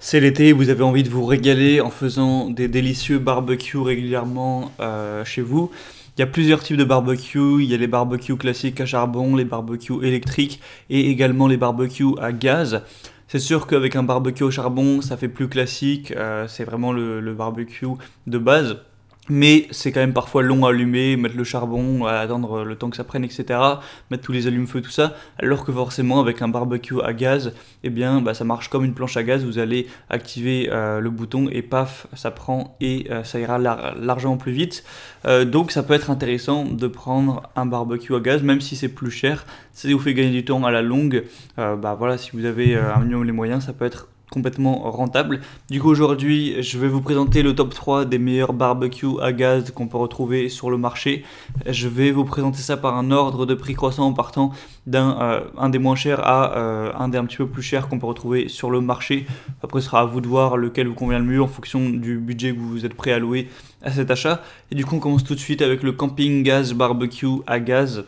C'est l'été, vous avez envie de vous régaler en faisant des délicieux barbecues régulièrement euh, chez vous. Il y a plusieurs types de barbecues, il y a les barbecues classiques à charbon, les barbecues électriques et également les barbecues à gaz. C'est sûr qu'avec un barbecue au charbon, ça fait plus classique, euh, c'est vraiment le barbecue de base. Mais c'est quand même parfois long à allumer, mettre le charbon, à attendre le temps que ça prenne, etc. Mettre tous les allumes-feux, tout ça. Alors que forcément, avec un barbecue à gaz, eh bien, bah, ça marche comme une planche à gaz. Vous allez activer euh, le bouton et paf, ça prend et euh, ça ira l'argent plus vite. Euh, donc ça peut être intéressant de prendre un barbecue à gaz, même si c'est plus cher. Ça vous fait gagner du temps à la longue. bah voilà, si vous avez un minimum les moyens, ça peut être complètement rentable. Du coup aujourd'hui je vais vous présenter le top 3 des meilleurs barbecues à gaz qu'on peut retrouver sur le marché. Je vais vous présenter ça par un ordre de prix croissant en partant d'un euh, un des moins chers à euh, un des un petit peu plus chers qu'on peut retrouver sur le marché. Après ce sera à vous de voir lequel vous convient le mieux en fonction du budget que vous êtes prêt à louer à cet achat. Et du coup on commence tout de suite avec le camping gaz barbecue à gaz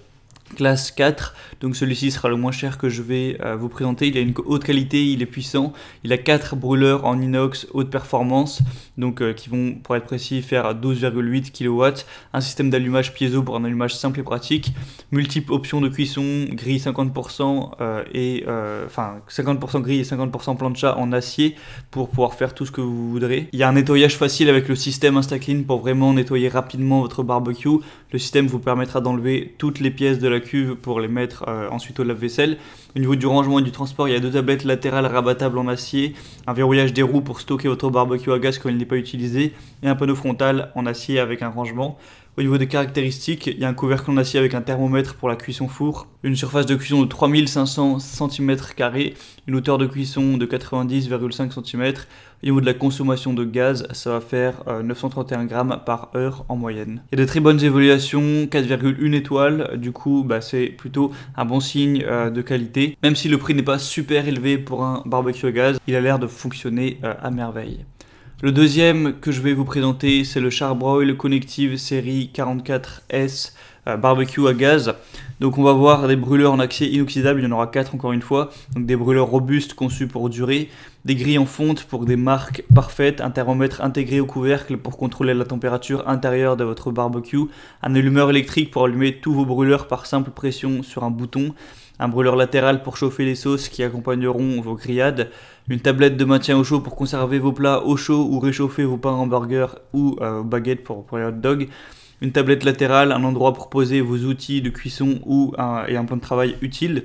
classe 4. Donc celui-ci sera le moins cher que je vais euh, vous présenter. Il a une haute qualité, il est puissant. Il a 4 brûleurs en inox haute performance, donc euh, qui vont pour être précis faire 12,8 kW. Un système d'allumage piezo pour un allumage simple et pratique. multiple options de cuisson, gris 50% euh, et enfin 50% gris et 50% plancha en acier pour pouvoir faire tout ce que vous voudrez. Il y a un nettoyage facile avec le système InstaClean pour vraiment nettoyer rapidement votre barbecue. Le système vous permettra d'enlever toutes les pièces de la pour les mettre euh, ensuite au lave-vaisselle. Au niveau du rangement et du transport, il y a deux tablettes latérales rabattables en acier, un verrouillage des roues pour stocker votre barbecue à gaz quand il n'est pas utilisé, et un panneau frontal en acier avec un rangement. Au niveau des caractéristiques, il y a un couvercle en acier avec un thermomètre pour la cuisson four, une surface de cuisson de 3500 cm une hauteur de cuisson de 90,5 cm. Au niveau de la consommation de gaz, ça va faire 931 euh, grammes par heure en moyenne. Il y a de très bonnes évaluations, 4,1 étoiles, du coup bah, c'est plutôt un bon signe euh, de qualité. Même si le prix n'est pas super élevé pour un barbecue à gaz, il a l'air de fonctionner euh, à merveille. Le deuxième que je vais vous présenter, c'est le Charbroil Connective série 44S euh, barbecue à gaz. Donc on va voir des brûleurs en acier inoxydable, il y en aura 4 encore une fois. Donc des brûleurs robustes conçus pour durer, des grilles en fonte pour des marques parfaites, un thermomètre intégré au couvercle pour contrôler la température intérieure de votre barbecue, un allumeur électrique pour allumer tous vos brûleurs par simple pression sur un bouton, un brûleur latéral pour chauffer les sauces qui accompagneront vos grillades, une tablette de maintien au chaud pour conserver vos plats au chaud ou réchauffer vos pains hamburger ou euh, baguettes pour, pour les hot dogs, une tablette latérale, un endroit pour poser vos outils de cuisson ou et un plan de travail utile.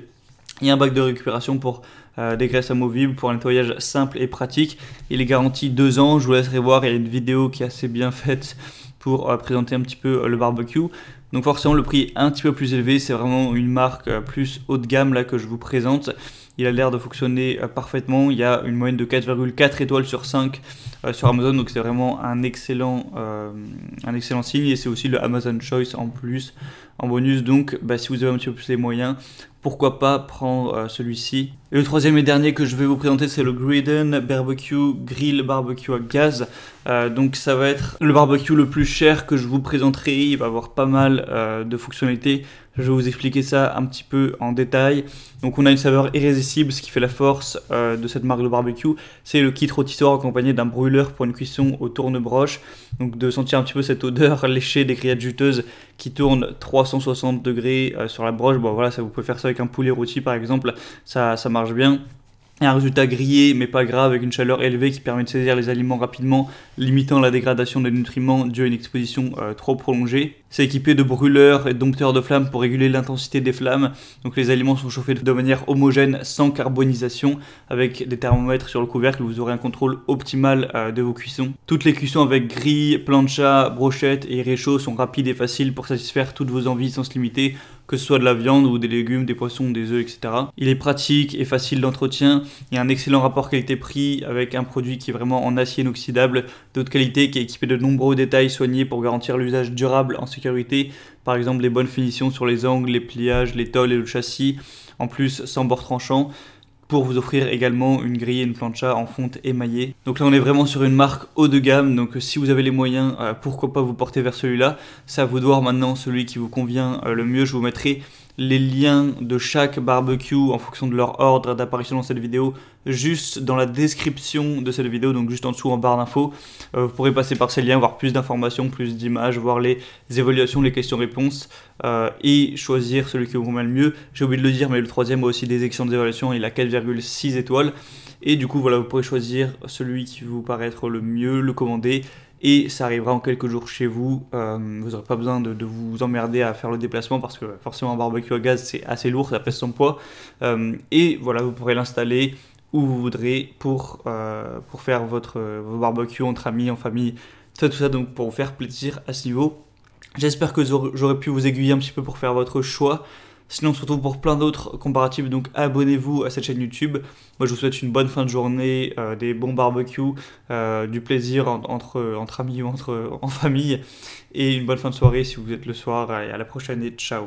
Il y a un bac de récupération pour euh, des graisses amovibles, pour un nettoyage simple et pratique. Il est garanti 2 ans, je vous laisserai voir, il y a une vidéo qui est assez bien faite pour euh, présenter un petit peu euh, le barbecue. Donc forcément le prix est un petit peu plus élevé, c'est vraiment une marque plus haut de gamme là que je vous présente. Il a l'air de fonctionner parfaitement, il y a une moyenne de 4,4 étoiles sur 5 euh, sur Amazon. Donc c'est vraiment un excellent, euh, un excellent signe. Et c'est aussi le Amazon Choice en plus, en bonus. Donc bah, si vous avez un petit peu plus les moyens, pourquoi pas prendre euh, celui-ci. Et le troisième et dernier que je vais vous présenter, c'est le Griden Barbecue Grill Barbecue à gaz. donc ça va être le barbecue le plus cher que je vous présenterai. Il va avoir pas mal de fonctionnalités. Je vais vous expliquer ça un petit peu en détail. Donc on a une saveur irrésistible, ce qui fait la force de cette marque de barbecue. C'est le kit rotisseur accompagné d'un brûleur pour une cuisson au tourne-broche. Donc de sentir un petit peu cette odeur léchée des grillades juteuses qui tournent 360 degrés euh, sur la broche. Bon voilà, ça vous pouvez faire ça avec un poulet rôti par exemple, ça, ça marche bien un résultat grillé mais pas grave avec une chaleur élevée qui permet de saisir les aliments rapidement, limitant la dégradation des nutriments due à une exposition euh, trop prolongée. C'est équipé de brûleurs et dompteurs de flammes pour réguler l'intensité des flammes. Donc les aliments sont chauffés de manière homogène sans carbonisation avec des thermomètres sur le couvercle, vous aurez un contrôle optimal euh, de vos cuissons. Toutes les cuissons avec grille, plancha, brochette et réchaud sont rapides et faciles pour satisfaire toutes vos envies sans se limiter que ce soit de la viande ou des légumes, des poissons, des œufs, etc. Il est pratique et facile d'entretien. Il y a un excellent rapport qualité-prix avec un produit qui est vraiment en acier inoxydable, de qualité, qui est équipé de nombreux détails soignés pour garantir l'usage durable en sécurité. Par exemple, les bonnes finitions sur les angles, les pliages, les tôles et le châssis. En plus, sans bord tranchant pour vous offrir également une grille et une plancha en fonte émaillée. Donc là on est vraiment sur une marque haut de gamme, donc euh, si vous avez les moyens, euh, pourquoi pas vous porter vers celui-là. Ça vous doit maintenant celui qui vous convient euh, le mieux, je vous mettrai les liens de chaque barbecue en fonction de leur ordre d'apparition dans cette vidéo juste dans la description de cette vidéo, donc juste en dessous en barre d'infos. Euh, vous pourrez passer par ces liens, voir plus d'informations, plus d'images, voir les évaluations, les questions-réponses euh, et choisir celui qui vous convient le mieux. J'ai oublié de le dire, mais le troisième a aussi des excellentes d'évaluation, il a 4,6 étoiles. Et du coup, voilà, vous pourrez choisir celui qui vous paraît être le mieux, le commander et ça arrivera en quelques jours chez vous. Euh, vous n'aurez pas besoin de, vous emmerder à faire le déplacement parce que forcément un barbecue à gaz c'est assez lourd, ça pèse son poids. Euh, et voilà, vous pourrez l'installer où vous voudrez pour, euh, pour faire votre, barbecue entre amis, en famille, tout ça, tout ça, donc pour vous faire plaisir à ce niveau. J'espère que j'aurais pu vous aiguiller un petit peu pour faire votre choix. Sinon, on se retrouve pour plein d'autres comparatifs, donc abonnez-vous à cette chaîne YouTube. Moi, je vous souhaite une bonne fin de journée, euh, des bons barbecues, euh, du plaisir entre, entre amis ou entre, en famille, et une bonne fin de soirée si vous êtes le soir. Et à la prochaine et ciao